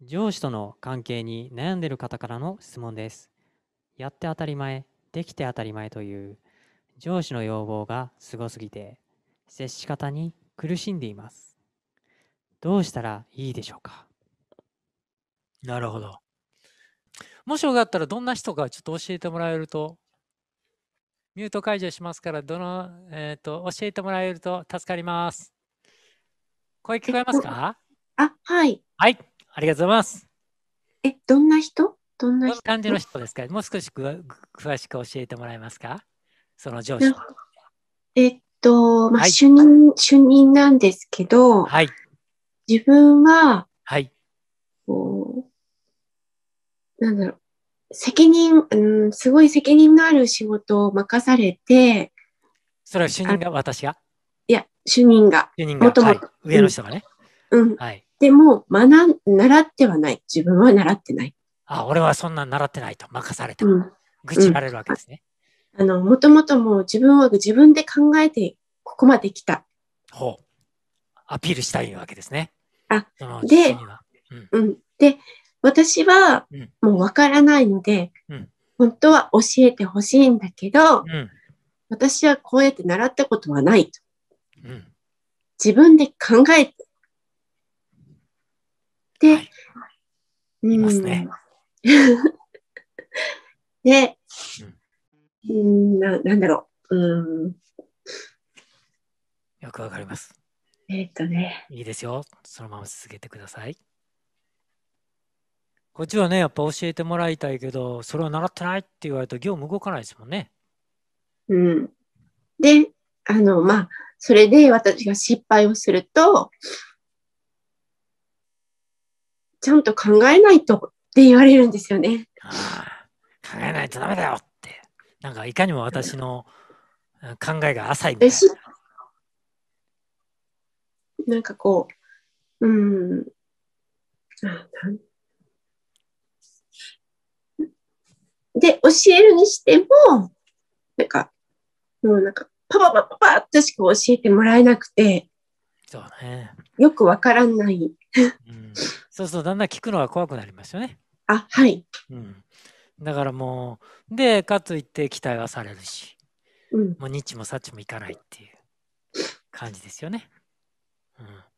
上司との関係に悩んでいる方からの質問です。やって当たり前、できて当たり前という上司の要望がすごすぎて、接し方に苦しんでいます。どうしたらいいでしょうかなるほど。もしよかったらどんな人かちょっと教えてもらえると、ミュート解除しますから、どの、えっ、ー、と、教えてもらえると助かります。声聞こえますか、えっと、あ、はい。はい。ありがとうございます。え、どんな人どんな感じの人ですかもう少し詳しく教えてもらえますかその上司えっと、まあ、はい、主任、主任なんですけど、はい、自分は、はい、こう、なんだろう、責任、うん、すごい責任のある仕事を任されて、それは主任が私がいや、主任が。主任が、はい、上の人がね。うん。はい。でも、学、習ってはない。自分は習ってない。あ、俺はそんな習ってないと任された。うん、愚痴られるわけですね。うん、あの、もともともう自分は自分で考えて、ここまで来た。ほう。アピールしたいわけですね。あ、で、うん、うん、で、私はもうわからないので、うん、本当は教えてほしいんだけど、うん、私はこうやって習ったことはないと。自分で考えてで、はい、いますね。で、うん、ななんだろう。うんよくわかります。えっとね。いいですよ。そのまま続けてください。こっちはね、やっぱ教えてもらいたいけど、それを習ってないって言われると業務動かないですもんね。うん。で、あの、まあ、それで私が失敗をすると、ちゃんと考えないとって言われるんですよね。考えないとダメだよって。なんかいかにも私の考えが浅いみたいな。なんかこう、うん。で、教えるにしても、なんか、もうなんか、パパパパパッとしか教えてもらえなくて、そうね、よくわからないうん、そうそうだんだん聞くのが怖くなりますよね。あはい、うん、だからもうでかついって期待はされるし、うん、もう日もさっちもいかないっていう感じですよね。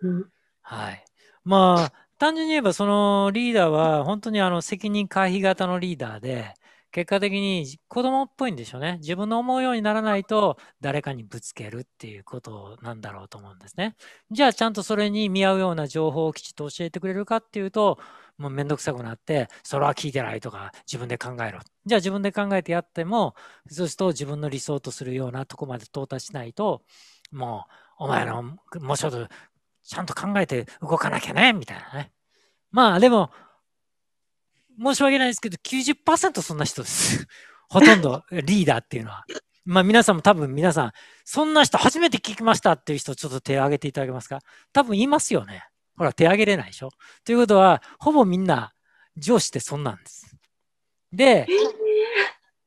うん、うん、はいまあ単純に言えばそのリーダーは本当にあの責任回避型のリーダーで、結果的に子供っぽいんでしょうね。自分の思うようにならないと誰かにぶつけるっていうことなんだろうと思うんですね。じゃあちゃんとそれに見合うような情報をきちっと教えてくれるかっていうと、もうめんどくさくなって、それは聞いてないとか自分で考えろ。じゃあ自分で考えてやっても、そうすると自分の理想とするようなとこまで到達しないと、もうお前のもうちょっとちゃんと考えて動かなきゃねみたいなね。まあでも申し訳ないですけど、90%そんな人です。ほとんどリーダーっていうのは。まあ皆さんも多分皆さん、そんな人初めて聞きましたっていう人ちょっと手を挙げていただけますか多分いますよね。ほら手挙げれないでしょということは、ほぼみんな上司ってそんなんです。で、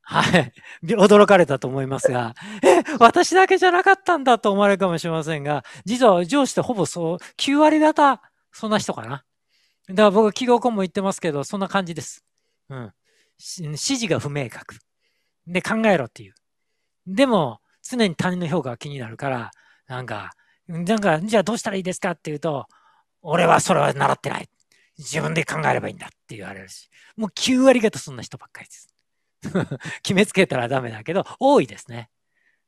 はい。驚かれたと思いますが、え、私だけじゃなかったんだと思われるかもしれませんが、実は上司ってほぼそう、9割方、そんな人かな。だから僕、企業顧問言ってますけど、そんな感じです。うん。指示が不明確。で、考えろっていう。でも、常に他人の評価が気になるから、なんか、なんか、じゃあどうしたらいいですかっていうと、俺はそれは習ってない。自分で考えればいいんだって言われるし、もう9割方そんな人ばっかりです。決めつけたらダメだけど、多いですね。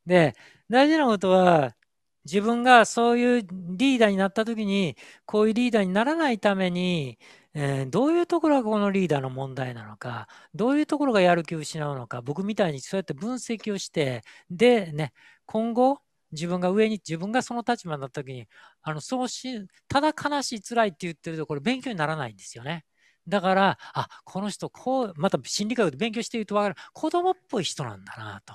で、大事なことは、自分がそういうリーダーになった時に、こういうリーダーにならないために、えどういうところがこのリーダーの問題なのか、どういうところがやる気を失うのか、僕みたいにそうやって分析をして、でね、今後、自分が上に、自分がその立場になった時に、あの、そうし、ただ悲しい、辛いって言ってると、これ勉強にならないんですよね。だから、あ、この人、こう、また心理学で勉強していると分かる、子供っぽい人なんだなと。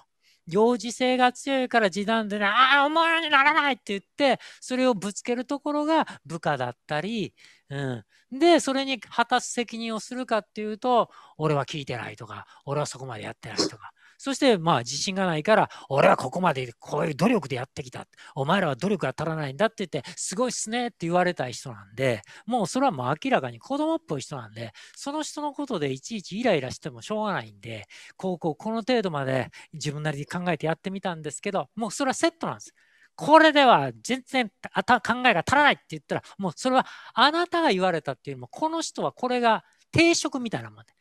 幼児性が強いから時短でね、ああ、お前にならないって言って、それをぶつけるところが部下だったり、うん。で、それに果たす責任をするかっていうと、俺は聞いてないとか、俺はそこまでやってないとか、そしてまあ自信がないから俺はここまでこういう努力でやってきたお前らは努力が足らないんだって言ってすごいっすねって言われたい人なんでもうそれはもう明らかに子供っぽい人なんでその人のことでいちいちイライラしてもしょうがないんで高校この程度まで自分なりに考えてやってみたんですけどもうそれはセットなんです。これでは全然あた考えが足らないって言ったらもうそれはあなたが言われたっていうよりもこの人はこれが定食みたいなもんで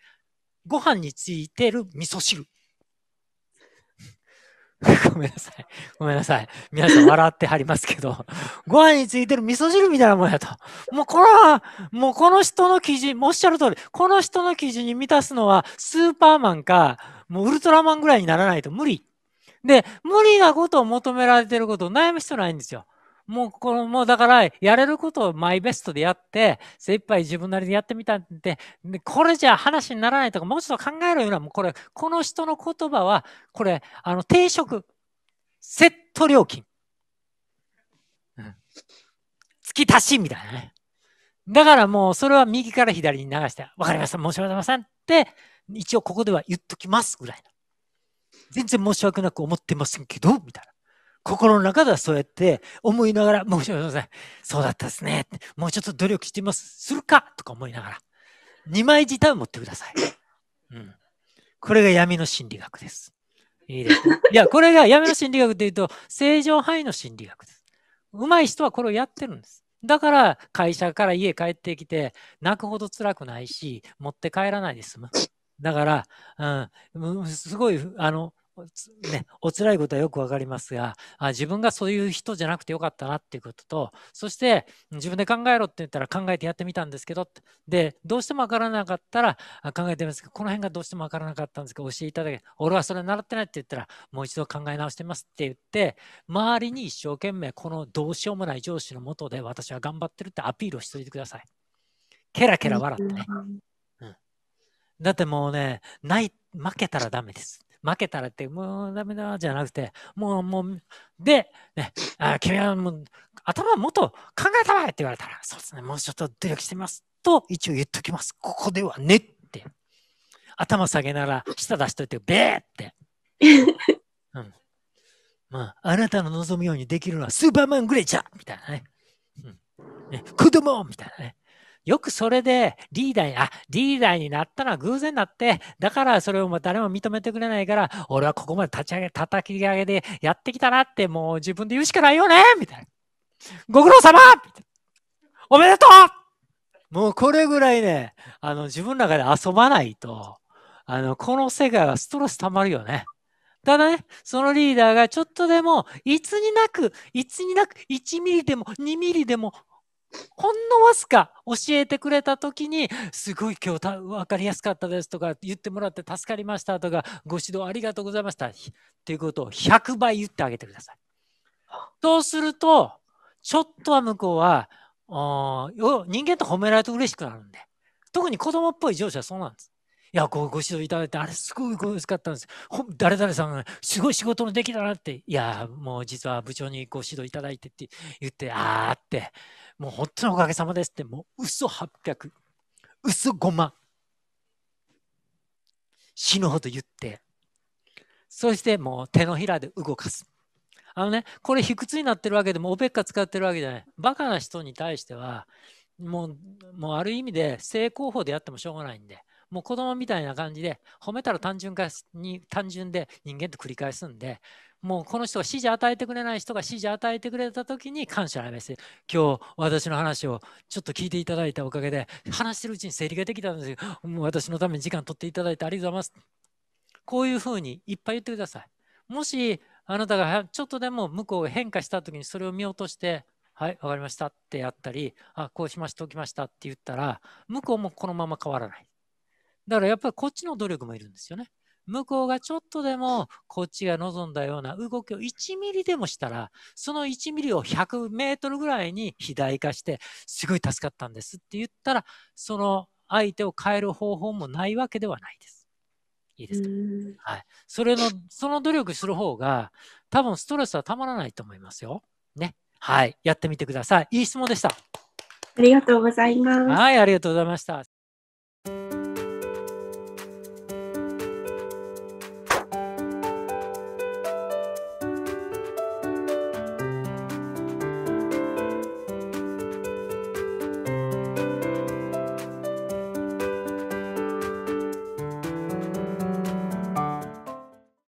ご飯についてる味噌汁ごめんなさい。ごめんなさい。皆さん笑ってはりますけど、ご飯についてる味噌汁みたいなもんやと。もうこれは、もうこの人の記事、もおっしゃる通り、この人の記事に満たすのはスーパーマンか、もうウルトラマンぐらいにならないと無理。で、無理なことを求められてることを悩む必要ないんですよ。もう、この、もうだから、やれることをマイベストでやって、精一杯自分なりでやってみたんで、でこれじゃ話にならないとか、もうちょっと考えるような、もうこれ、この人の言葉は、これ、あの、定食。セット料金。うん、き足しみたいなね。だからもうそれは右から左に流して、わかりました、申し訳ございませんって、一応ここでは言っときますぐらいの。全然申し訳なく思ってませんけど、みたいな。心の中ではそうやって思いながら、申し訳ございません。そうだったですね。もうちょっと努力してます。するかとか思いながら。2枚自体を持ってください。うん。これが闇の心理学です。いいですね。いや、これが闇の心理学ってうと、正常範囲の心理学です。上手い人はこれをやってるんです。だから会社から家帰ってきて泣くほど辛くないし持って帰らないで済む。だから、うん、すごいあの ね、お辛いことはよくわかりますがあ、自分がそういう人じゃなくてよかったなっていうことと、そして自分で考えろって言ったら考えてやってみたんですけど、で、どうしてもわからなかったら考えてみますけど、この辺がどうしてもわからなかったんですけど、教えていただけ、俺はそれ習ってないって言ったら、もう一度考え直してますって言って、周りに一生懸命このどうしようもない上司のもとで私は頑張ってるってアピールをしといてください。ケラケラ笑ってね。うん、だってもうね、ない、負けたらダメです。負けたらって、もうダメだ、じゃなくて、もう、もう、で、ね、あ君はもう、頭もっと考えたわって言われたら、そうですね、もうちょっと努力してみます。と、一応言っときます。ここではねって。頭下げなら、舌出しといて、べーって。うん。まあ、あなたの望むようにできるのはスーパーマングレチじゃみたいなね。うん、ね子供みたいなね。よくそれでリーダーに、あ、リーダーになったのは偶然だって、だからそれを誰も認めてくれないから、俺はここまで立ち上げ、叩き上げでやってきたなって、もう自分で言うしかないよねみたいな。ご苦労様おめでとうもうこれぐらいね、あの、自分の中で遊ばないと、あの、この世界はストレス溜まるよね。ただね、そのリーダーがちょっとでも、いつになく、いつになく、1ミリでも、2ミリでも、ほんのわずか教えてくれた時にすごい今日分かりやすかったですとか言ってもらって助かりましたとかご指導ありがとうございましたっていうことを100倍言ってあげてください。そうするとちょっとは向こうは人間と褒められて嬉しくなるんで特に子供っぽい上司はそうなんです。いやごご指導いただいてあれすごい嬉しかったんです誰々さんが、すごい仕事の出来だなっていやもう実は部長にご指導いただいてって言ってああってもう本当におかげさまですって、もう嘘800、嘘5万、死ぬほど言って、そしてもう手のひらで動かす。あのね、これ卑屈になってるわけでも、オペッカ使ってるわけじゃない。バカな人に対しては、もう、もうある意味で正攻法でやってもしょうがないんで、もう子供みたいな感じで褒めたら単純化に単純で人間って繰り返すんでもうこの人が指示与えてくれない人が指示与えてくれた時に感謝のメッセージ今日私の話をちょっと聞いていただいたおかげで話してるうちに整理ができたんですよもう私のために時間取っていただいてありがとうございますこういうふうにいっぱい言ってくださいもしあなたがちょっとでも向こうが変化した時にそれを見落としてはい、わかりましたってやったり、あ、こうしましておきましたって言ったら、向こうもこのまま変わらない。だからやっぱりこっちの努力もいるんですよね。向こうがちょっとでもこっちが望んだような動きを1ミリでもしたら、その1ミリを100メートルぐらいに肥大化して、すごい助かったんですって言ったら、その相手を変える方法もないわけではないです。いいですかはい。それの、その努力する方が、多分ストレスはたまらないと思いますよ。ね。はい。やってみてください。いい質問でした。ありがとうございます。はい、ありがとうございました。